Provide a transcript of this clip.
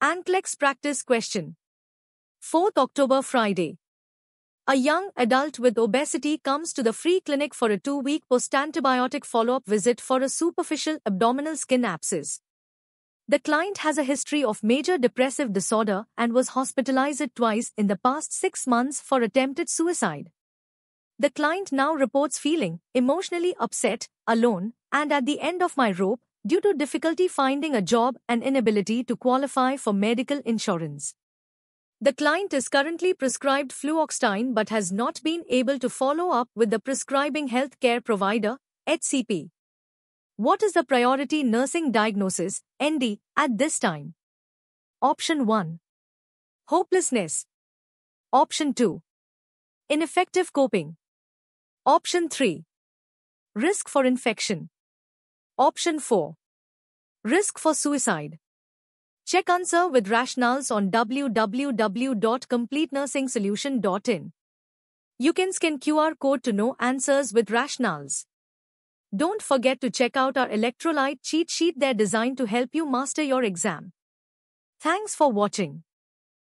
Anklex practice question. 4th October Friday. A young adult with obesity comes to the free clinic for a two week post antibiotic follow up visit for a superficial abdominal skin abscess. The client has a history of major depressive disorder and was hospitalized twice in the past six months for attempted suicide. The client now reports feeling emotionally upset, alone, and at the end of my rope due to difficulty finding a job and inability to qualify for medical insurance. The client is currently prescribed fluoxetine but has not been able to follow up with the prescribing healthcare provider, HCP. What is the priority nursing diagnosis, ND, at this time? Option 1 Hopelessness. Option 2 Ineffective coping. Option 3 Risk for infection. Option 4. Risk for suicide. Check answer with rationales on www.completenursingsolution.in. You can scan QR code to know answers with rationales. Don't forget to check out our electrolyte cheat sheet they're designed to help you master your exam. Thanks for watching.